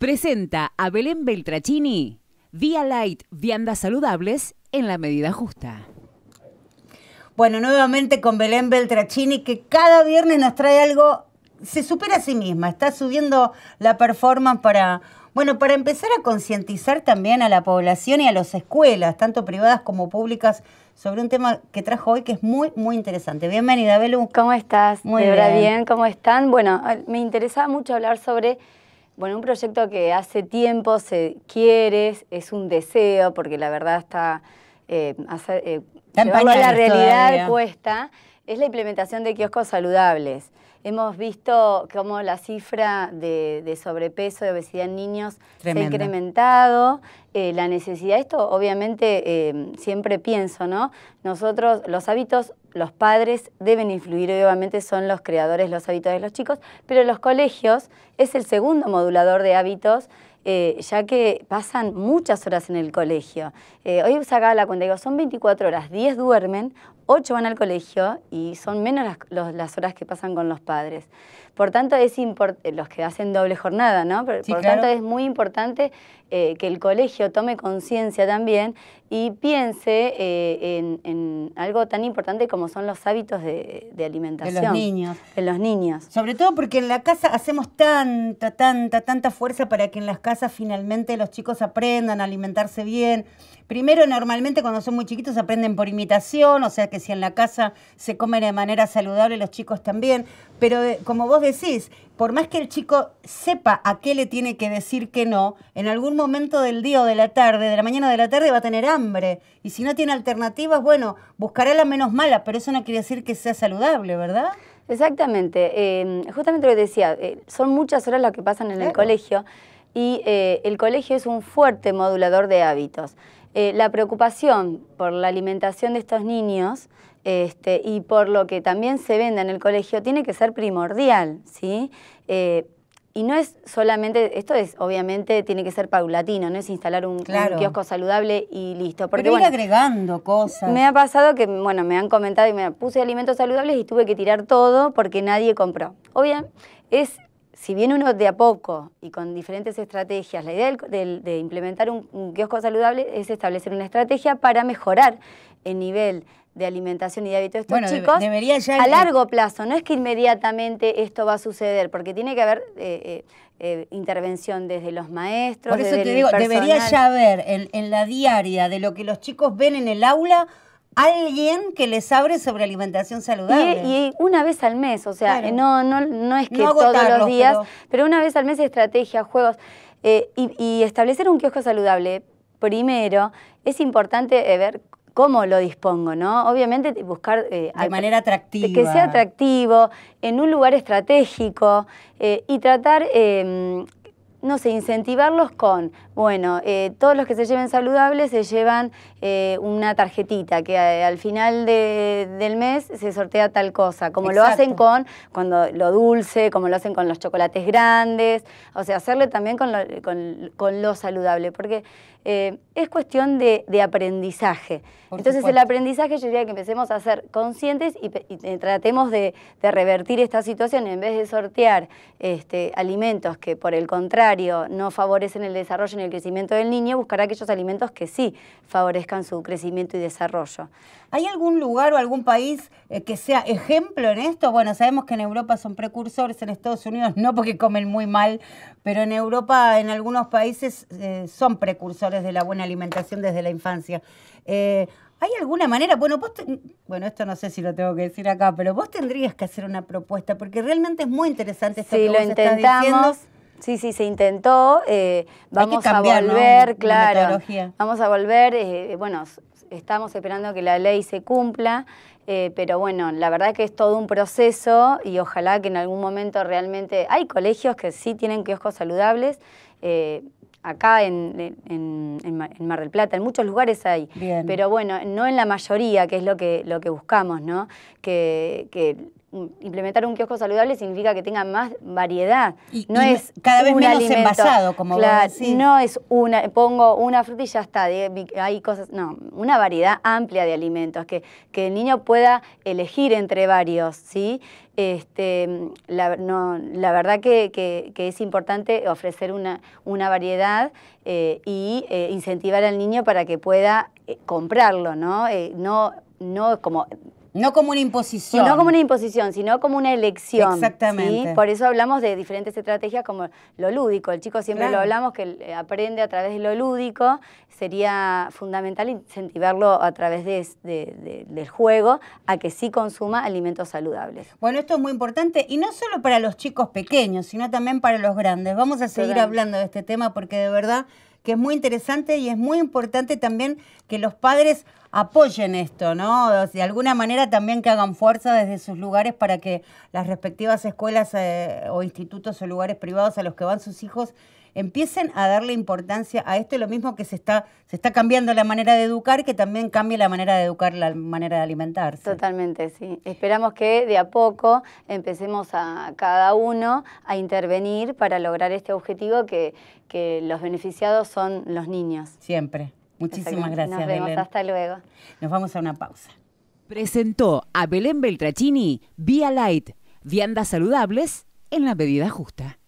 Presenta a Belén Beltracini, Vía Light, viandas saludables en la medida justa. Bueno, nuevamente con Belén Beltracini, que cada viernes nos trae algo, se supera a sí misma, está subiendo la performance para, bueno, para empezar a concientizar también a la población y a las escuelas, tanto privadas como públicas, sobre un tema que trajo hoy que es muy, muy interesante. Bienvenida, Belú. ¿Cómo estás? Muy bien. bien. ¿Cómo están? Bueno, me interesaba mucho hablar sobre bueno, un proyecto que hace tiempo se quiere, es un deseo, porque la verdad está... Eh, hacer, eh, la realidad cuesta, es la implementación de kioscos saludables hemos visto cómo la cifra de, sobrepeso y obesidad en niños se ha incrementado. Eh, la necesidad, esto obviamente eh, siempre pienso, ¿no? Nosotros, los hábitos, los padres deben influir, obviamente son los creadores los hábitos de los chicos, pero los colegios es el segundo modulador de hábitos. Eh, ya que pasan muchas horas en el colegio. hoy sacaba la cuenta, digo, son 24 horas, 10 duermen, ocho van al colegio y son menos las, horas que pasan con los padres. Por tanto, es eh, los que hacen doble jornada, ¿no? Por, tanto, es muy importante eh, que el colegio tome conciencia también y piense eh, en, algo tan importante como son los hábitos de, de alimentación. De los niños. De los niños. Sobre todo porque en la casa hacemos tanta, tanta, tanta fuerza para que en las casas finalmente los chicos aprendan a alimentarse bien. Primero, normalmente cuando son muy chiquitos aprenden por imitación, o sea que si en la casa se comen de manera saludable, los chicos también. Pero eh, como vos decís, por más que el chico sepa a qué le tiene que decir que no, en algún momento del día o de la tarde, de la mañana o de la tarde, va a tener hambre. Y si no tiene alternativas, bueno, buscará la menos mala, pero eso no quiere decir que sea saludable, ¿verdad? Exactamente. Em, justamente lo que decía, eh, son muchas horas las que pasan en el colegio y eh, el colegio es un fuerte modulador de hábitos. Eh, la preocupación por la alimentación de estos niños este, y por lo que también se venda en el colegio tiene que ser primordial, ¿sí? Eh, y no es solamente, esto es obviamente tiene que ser paulatino, no es instalar un, kiosco saludable y listo. Porque, Pero agregando cosas. Me ha pasado que, bueno, me han comentado y me puse alimentos saludables y tuve que tirar todo porque nadie compró. O bien, es si bien uno de a poco y con diferentes estrategias, la idea de, implementar un, kiosco saludable es establecer una estrategia para mejorar el nivel de alimentación y de hábitos de estos chicos debería a largo plazo. No es que inmediatamente esto va a suceder, porque tiene que haber eh, eh, eh, intervención desde los maestros. Por eso te digo, debería ya haber en la diaria de lo que los chicos ven en el aula alguien que les abre sobre alimentación saludable. Y, una vez al mes, o sea, no, no, no es que todos los días, pero... una vez al mes estrategia, juegos. Eh, y, establecer un kiosco saludable, primero, es importante eh, ver cómo lo dispongo, ¿no? Obviamente buscar... Eh, de manera atractiva. Que sea atractivo, en un lugar estratégico y tratar em, no sé, incentivarlos con, bueno, eh, todos los que se lleven saludables se llevan eh, una tarjetita que eh, al final del mes se sortea tal cosa, como lo hacen con cuando lo dulce, como lo hacen con los chocolates grandes, o sea, hacerle también con lo, saludable, porque es cuestión de, aprendizaje. Entonces el aprendizaje yo diría que empecemos a ser conscientes y, tratemos de, de, revertir esta situación en vez de sortear este, alimentos que por el contrario, no favorecen el desarrollo ni el crecimiento del niño, buscará aquellos alimentos que sí favorezcan su crecimiento y desarrollo. ¿Hay algún lugar o algún país eh, que sea ejemplo en esto? Bueno, sabemos que en Europa son precursores, en Estados Unidos no porque comen muy mal, pero en Europa, en algunos países, eh, son precursores de la buena alimentación desde la infancia. Eh, ¿Hay alguna manera? Bueno, bueno, esto no sé si lo tengo que decir acá, pero vos tendrías que hacer una propuesta, porque realmente es muy interesante esto que vos lo intentamos. Sí, sí, se intentó. vamos, a volver, claro, vamos a volver, bueno, estamos esperando que la ley se cumpla, eh, pero bueno, la verdad que es todo un proceso y ojalá que en algún momento realmente hay colegios que sí tienen kioscos saludables eh, acá en, Mar del Plata, en muchos lugares hay, pero bueno, no en la mayoría, que es lo que, lo que buscamos, ¿no? Que, implementar un kiosco saludable significa que tenga más variedad. no es cada vez menos envasado, como claro, No es una, pongo una fruta y ya está, hay cosas, no, una variedad amplia de alimentos, que, el niño pueda elegir entre varios, ¿sí? Este, la, la verdad que, es importante ofrecer una, una variedad e y eh, incentivar al niño para que pueda eh, comprarlo, ¿no? no no como no como una imposición. No como una imposición, sino como una elección. Exactamente. Por eso hablamos de diferentes estrategias como lo lúdico. El chico siempre lo hablamos que eh, aprende a través de lo lúdico. Sería fundamental incentivarlo a través de, del juego a que sí consuma alimentos saludables. Bueno, esto es muy importante y no solo para los chicos pequeños, sino también para los grandes. Vamos a seguir hablando de este tema porque de verdad que es muy interesante y es muy importante también que los padres apoyen esto, ¿no? De alguna manera también que hagan fuerza desde sus lugares para que las respectivas escuelas eh, o institutos o lugares privados a los que van sus hijos empiecen a darle importancia a esto, lo mismo que se está, se está cambiando la manera de educar, que también cambie la manera de educar, la manera de alimentarse. Totalmente, sí. Esperamos que de a poco empecemos a cada uno a intervenir para lograr este objetivo que, que los beneficiados son los niños. Siempre. Muchísimas gracias, Nos vemos, hasta luego. Nos vamos a una pausa. Presentó a Belén Beltracini Vía Light, viandas saludables en la medida justa.